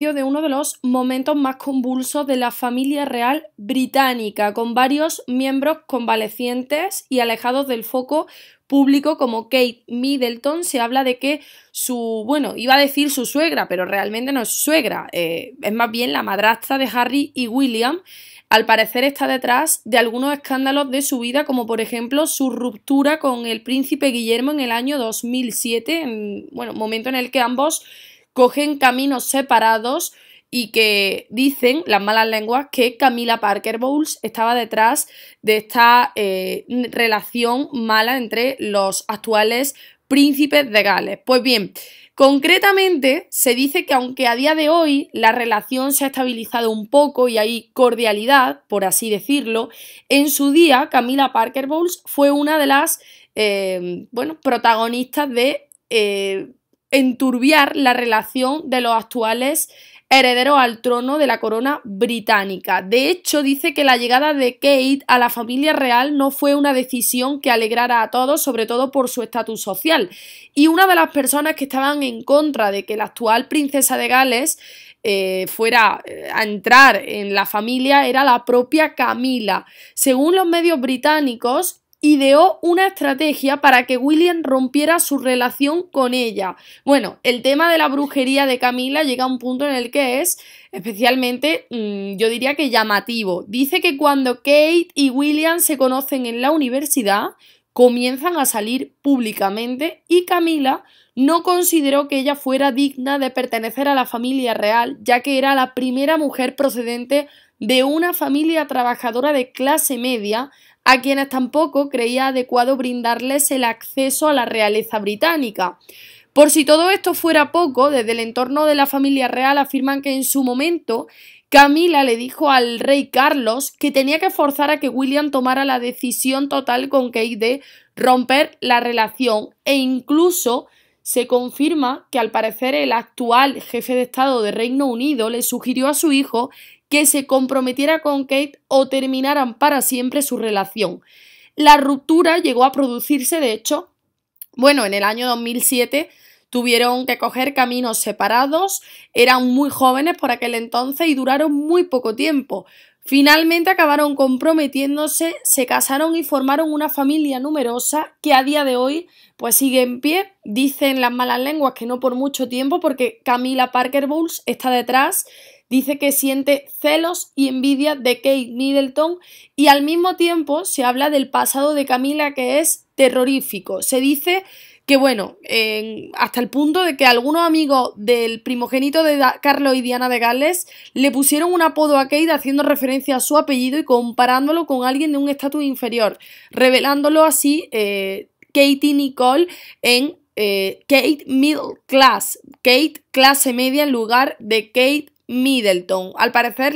de uno de los momentos más convulsos de la familia real británica, con varios miembros convalecientes y alejados del foco público como Kate Middleton. Se habla de que su, bueno, iba a decir su suegra, pero realmente no es suegra, eh, es más bien la madrastra de Harry y William. Al parecer está detrás de algunos escándalos de su vida, como por ejemplo su ruptura con el príncipe Guillermo en el año 2007, en, bueno, momento en el que ambos cogen caminos separados y que dicen las malas lenguas que Camila Parker Bowles estaba detrás de esta eh, relación mala entre los actuales príncipes de Gales. Pues bien, concretamente se dice que aunque a día de hoy la relación se ha estabilizado un poco y hay cordialidad, por así decirlo, en su día Camila Parker Bowles fue una de las eh, bueno, protagonistas de eh, enturbiar la relación de los actuales herederos al trono de la corona británica. De hecho, dice que la llegada de Kate a la familia real no fue una decisión que alegrara a todos, sobre todo por su estatus social. Y una de las personas que estaban en contra de que la actual princesa de Gales eh, fuera eh, a entrar en la familia era la propia Camila. Según los medios británicos, ideó una estrategia para que William rompiera su relación con ella. Bueno, el tema de la brujería de Camila llega a un punto en el que es especialmente, mm, yo diría que llamativo. Dice que cuando Kate y William se conocen en la universidad, comienzan a salir públicamente y Camila no consideró que ella fuera digna de pertenecer a la familia real, ya que era la primera mujer procedente de una familia trabajadora de clase media a quienes tampoco creía adecuado brindarles el acceso a la realeza británica. Por si todo esto fuera poco, desde el entorno de la familia real afirman que en su momento Camila le dijo al rey Carlos que tenía que forzar a que William tomara la decisión total con Kate de romper la relación e incluso se confirma que al parecer el actual jefe de Estado de Reino Unido le sugirió a su hijo que se comprometiera con Kate o terminaran para siempre su relación. La ruptura llegó a producirse, de hecho, bueno, en el año 2007 tuvieron que coger caminos separados, eran muy jóvenes por aquel entonces y duraron muy poco tiempo. Finalmente acabaron comprometiéndose, se casaron y formaron una familia numerosa que a día de hoy pues sigue en pie. Dicen las malas lenguas que no por mucho tiempo porque Camila Parker Bowles está detrás Dice que siente celos y envidia de Kate Middleton y al mismo tiempo se habla del pasado de Camila que es terrorífico. Se dice que bueno, hasta el punto de que algunos amigos del primogénito de Carlos y Diana de Gales le pusieron un apodo a Kate haciendo referencia a su apellido y comparándolo con alguien de un estatus inferior, revelándolo así eh, Katie Nicole en eh, Kate Middle Class, Kate clase media en lugar de Kate Middleton. Al parecer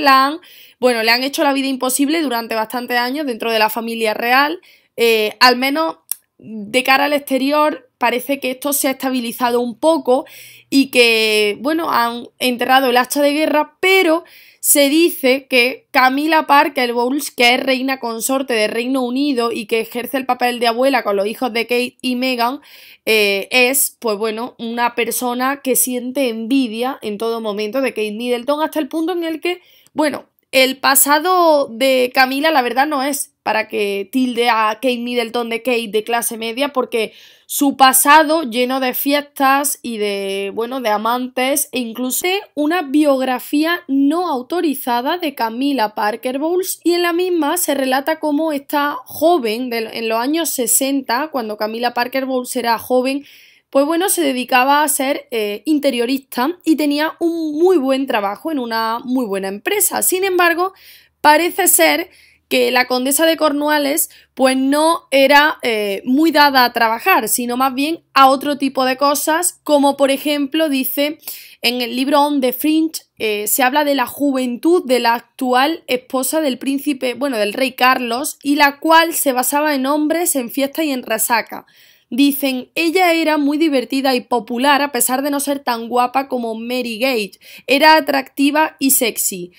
bueno, le han hecho la vida imposible durante bastantes años dentro de la familia real, eh, al menos de cara al exterior parece que esto se ha estabilizado un poco y que, bueno, han enterrado el hacha de guerra, pero se dice que Camila Parker Bowles, que es reina consorte de Reino Unido y que ejerce el papel de abuela con los hijos de Kate y Meghan, eh, es, pues bueno, una persona que siente envidia en todo momento de Kate Middleton hasta el punto en el que, bueno, el pasado de Camila, la verdad, no es para que tilde a Kate Middleton de Kate de clase media, porque su pasado lleno de fiestas y de, bueno, de amantes, e incluso una biografía no autorizada de Camila Parker Bowles, y en la misma se relata cómo esta joven, en los años 60, cuando Camila Parker Bowles era joven, pues bueno, se dedicaba a ser eh, interiorista y tenía un muy buen trabajo en una muy buena empresa. Sin embargo, parece ser que la condesa de Cornuales pues no era eh, muy dada a trabajar, sino más bien a otro tipo de cosas, como por ejemplo dice en el libro On the Fringe, eh, se habla de la juventud de la actual esposa del príncipe, bueno, del rey Carlos, y la cual se basaba en hombres, en fiestas y en resaca. Dicen, ella era muy divertida y popular a pesar de no ser tan guapa como Mary Gage. Era atractiva y sexy.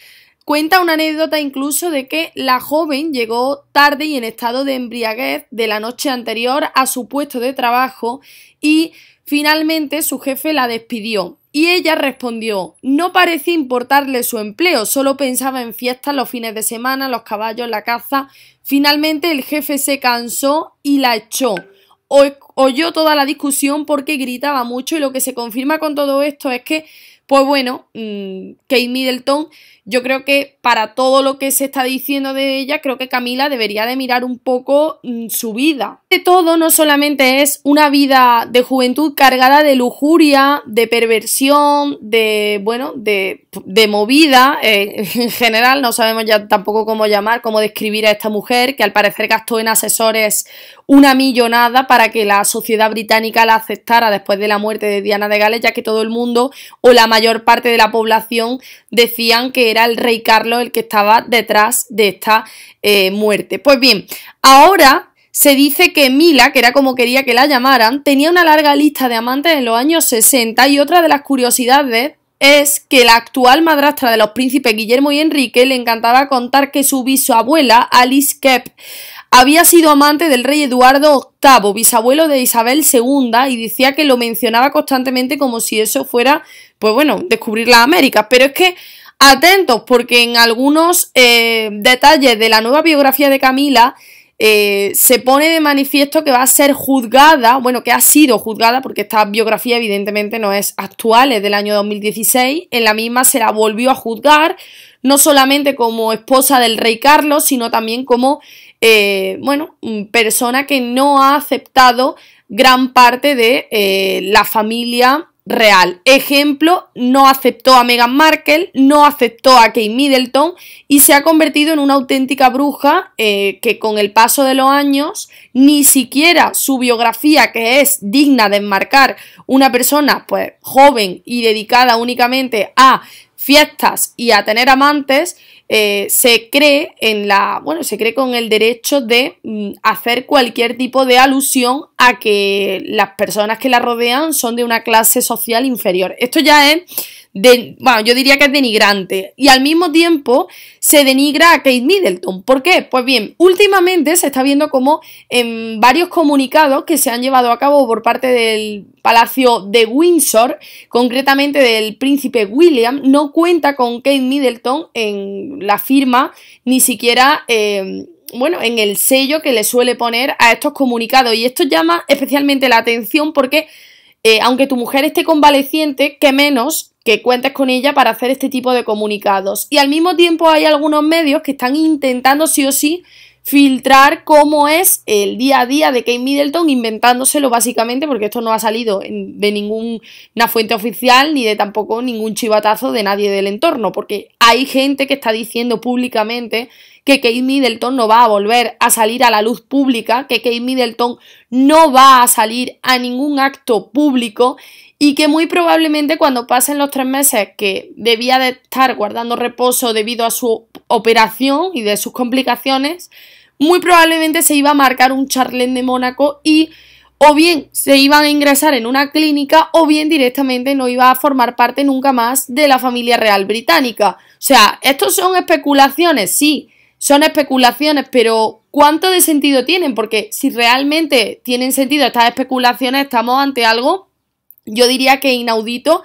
Cuenta una anécdota incluso de que la joven llegó tarde y en estado de embriaguez de la noche anterior a su puesto de trabajo y finalmente su jefe la despidió. Y ella respondió, no parecía importarle su empleo, solo pensaba en fiestas los fines de semana, los caballos, la caza. Finalmente el jefe se cansó y la echó oyó toda la discusión porque gritaba mucho y lo que se confirma con todo esto es que, pues bueno, mm, Kate Middleton yo creo que para todo lo que se está diciendo de ella, creo que Camila debería de mirar un poco mm, su vida. De todo no solamente es una vida de juventud cargada de lujuria, de perversión, de, bueno, de, de movida eh, en general, no sabemos ya tampoco cómo llamar, cómo describir a esta mujer que al parecer gastó en asesores una millonada para que la sociedad británica la aceptara después de la muerte de Diana de Gales, ya que todo el mundo o la mayor parte de la población decían que era el rey Carlos el que estaba detrás de esta eh, muerte. Pues bien, ahora se dice que Mila, que era como quería que la llamaran, tenía una larga lista de amantes en los años 60 y otra de las curiosidades es que la actual madrastra de los príncipes Guillermo y Enrique le encantaba contar que su bisabuela, Alice Kepp, había sido amante del rey Eduardo VIII, bisabuelo de Isabel II, y decía que lo mencionaba constantemente como si eso fuera, pues bueno, descubrir las Américas. Pero es que atentos porque en algunos eh, detalles de la nueva biografía de Camila eh, se pone de manifiesto que va a ser juzgada, bueno, que ha sido juzgada porque esta biografía evidentemente no es actual, es del año 2016, en la misma se la volvió a juzgar, no solamente como esposa del rey Carlos, sino también como, eh, bueno, mm, persona que no ha aceptado gran parte de la familia real. Ejemplo, no aceptó a Meghan Markle, no aceptó a Kate Middleton y se ha convertido en una auténtica bruja eh, que con el paso de los años ni siquiera su biografía, que es digna de enmarcar una persona pues joven y dedicada únicamente a fiestas y a tener amantes, eh, se cree en la, bueno, se cree con el derecho de mm, hacer cualquier tipo de alusión a que las personas que la rodean son de una clase social inferior. Esto ya es bueno, yo diría que es denigrante. Y al mismo tiempo se denigra a Kate Middleton. ¿Por qué? Pues bien, últimamente se está viendo como en varios comunicados que se han llevado a cabo por parte del Palacio de Windsor, concretamente del príncipe William, no cuenta con Kate Middleton en la firma, ni siquiera... Em, bueno, en el sello que le suele poner a estos comunicados. Y esto llama especialmente la atención porque eh, aunque tu mujer esté convaleciente, que menos que cuentes con ella para hacer este tipo de comunicados. Y al mismo tiempo hay algunos medios que están intentando sí o sí filtrar cómo es el día a día de Kate Middleton, inventándoselo básicamente, porque esto no ha salido de ninguna fuente oficial ni de tampoco ningún chivatazo de nadie del entorno, porque hay gente que está diciendo públicamente que Kate Middleton no va a volver a salir a la luz pública, que Kate Middleton no va a salir a ningún acto público y que muy probablemente cuando pasen los tres meses que debía de estar guardando reposo debido a su operación y de sus complicaciones, muy probablemente se iba a marcar un charlén de Mónaco y o bien se iban a ingresar en una clínica o bien directamente no iba a formar parte nunca más de la familia real británica. O sea, estos son especulaciones, sí, son especulaciones, pero ¿cuánto de sentido tienen? Porque si realmente tienen sentido estas especulaciones, estamos ante algo yo diría que inaudito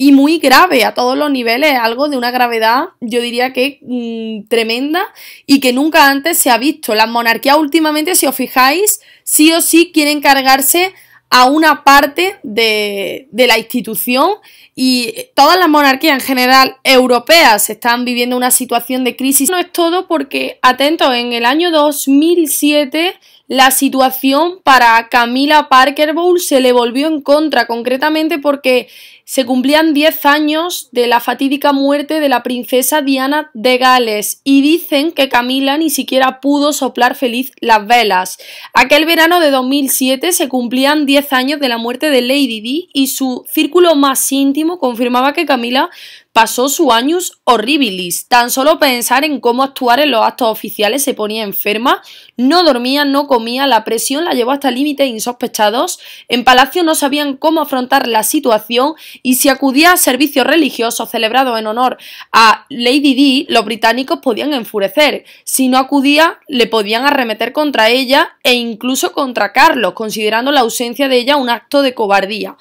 y muy grave a todos los niveles, algo de una gravedad, yo diría que mm, tremenda y que nunca antes se ha visto. Las monarquías últimamente, si os fijáis, sí o sí quieren cargarse a una parte de, de, la institución y todas las monarquías en general europeas están viviendo una situación de crisis. No es todo porque, atento, en el año 2007 la situación para Camila Parker Bowl se le volvió en contra, concretamente porque se cumplían 10 años de la fatídica muerte de la princesa Diana de Gales y dicen que Camila ni siquiera pudo soplar feliz las velas. Aquel verano de 2007 se cumplían 10 años de la muerte de Lady Di y su círculo más íntimo confirmaba que Camila pasó su años horribilis. Tan solo pensar en cómo actuar en los actos oficiales se ponía enferma, no dormía, no comía, la presión la llevó hasta límites insospechados, en Palacio no sabían cómo afrontar la situación y si acudía a servicios religiosos celebrados en honor a Lady D, los británicos podían enfurecer. Si no acudía, le podían arremeter contra ella e incluso contra Carlos, considerando la ausencia de ella un acto de cobardía.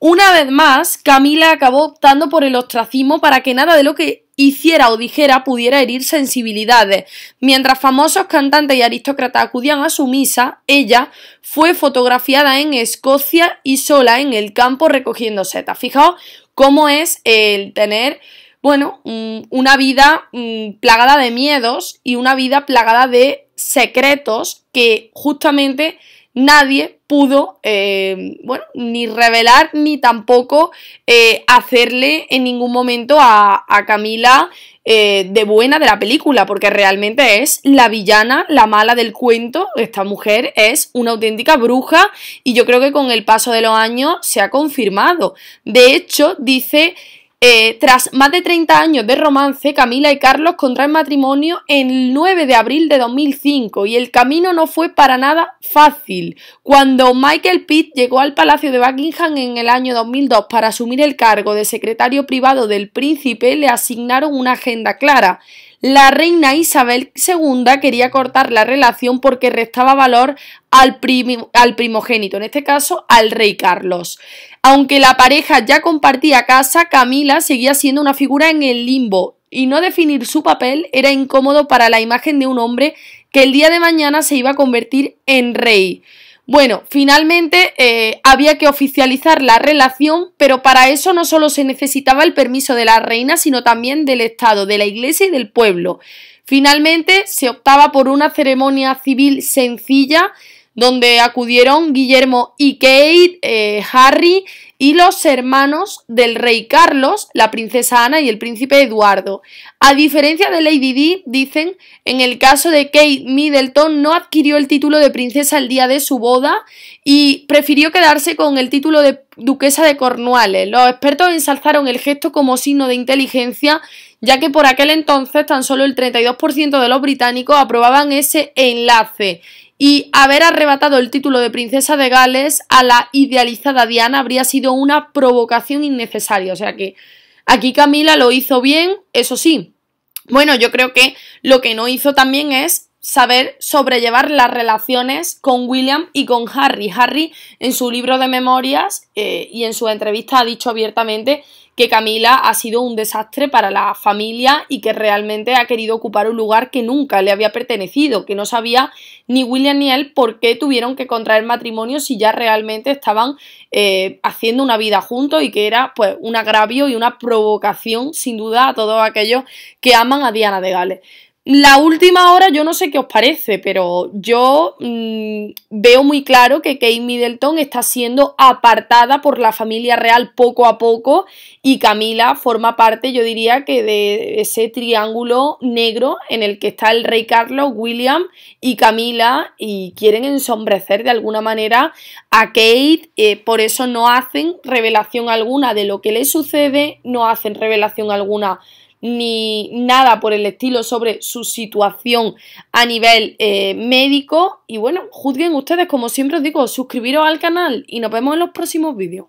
Una vez más, Camila acabó optando por el ostracismo para que nada de lo que hiciera o dijera pudiera herir sensibilidades. Mientras famosos cantantes y aristócratas acudían a su misa, ella fue fotografiada en Escocia y sola en el campo recogiendo setas. Fijaos cómo es el tener, bueno, una vida mm, plagada de miedos y una vida plagada de secretos que justamente nadie pudo, eh, bueno, ni revelar ni tampoco eh, hacerle en ningún momento a, Camila eh, de buena de la película, porque realmente es la villana, la mala del cuento. Esta mujer es una auténtica bruja y yo creo que con el paso de los años se ha confirmado. De hecho, dice eh, tras más de 30 años de romance, Camila y Carlos contraen matrimonio el 9 de abril de 2005 y el camino no fue para nada fácil. Cuando Michael Pitt llegó al Palacio de Buckingham en el año 2002 para asumir el cargo de secretario privado del príncipe, le asignaron una agenda clara. La reina Isabel II quería cortar la relación porque restaba valor al primogénito, en este caso al rey Carlos. Aunque la pareja ya compartía casa, Camila seguía siendo una figura en el limbo y no definir su papel era incómodo para la imagen de un hombre que el día de mañana se iba a convertir en rey. Bueno, finalmente eh, había que oficializar la relación, pero para eso no solo se necesitaba el permiso de la reina, sino también del Estado, de la Iglesia y del pueblo. Finalmente se optaba por una ceremonia civil sencilla donde acudieron Guillermo y Kate, eh, Harry y los hermanos del rey Carlos, la princesa Ana y el príncipe Eduardo. A diferencia de Lady Di, dicen, en el caso de Kate Middleton no adquirió el título de princesa el día de su boda y prefirió quedarse con el título de duquesa de Cornualles. Los expertos ensalzaron el gesto como signo de inteligencia, ya que por aquel entonces tan solo el 32% de los británicos aprobaban ese enlace y haber arrebatado el título de princesa de Gales a la idealizada Diana habría sido una provocación innecesaria. O sea que aquí Camila lo hizo bien, eso sí. Bueno, yo creo que lo que no hizo también es saber sobrellevar las relaciones con William y con Harry. Harry en su libro de memorias eh, y en su entrevista ha dicho abiertamente que Camila ha sido un desastre para la familia y que realmente ha querido ocupar un lugar que nunca le había pertenecido, que no sabía ni William ni él por qué tuvieron que contraer matrimonio si ya realmente estaban eh, haciendo una vida juntos y que era pues un agravio y una provocación sin duda a todos aquellos que aman a Diana de Gales. La última hora, yo no sé qué os parece, pero yo mm, veo muy claro que Kate Middleton está siendo apartada por la familia real poco a poco y Camila forma parte, yo diría que de ese triángulo negro en el que está el rey Carlos, William y Camila y quieren ensombrecer de alguna manera a Kate, eh, por eso no hacen revelación alguna de lo que le sucede, no hacen revelación alguna ni nada por el estilo sobre su situación a nivel eh, médico. Y bueno, juzguen ustedes, como siempre os digo, suscribiros al canal y nos vemos en los próximos vídeos.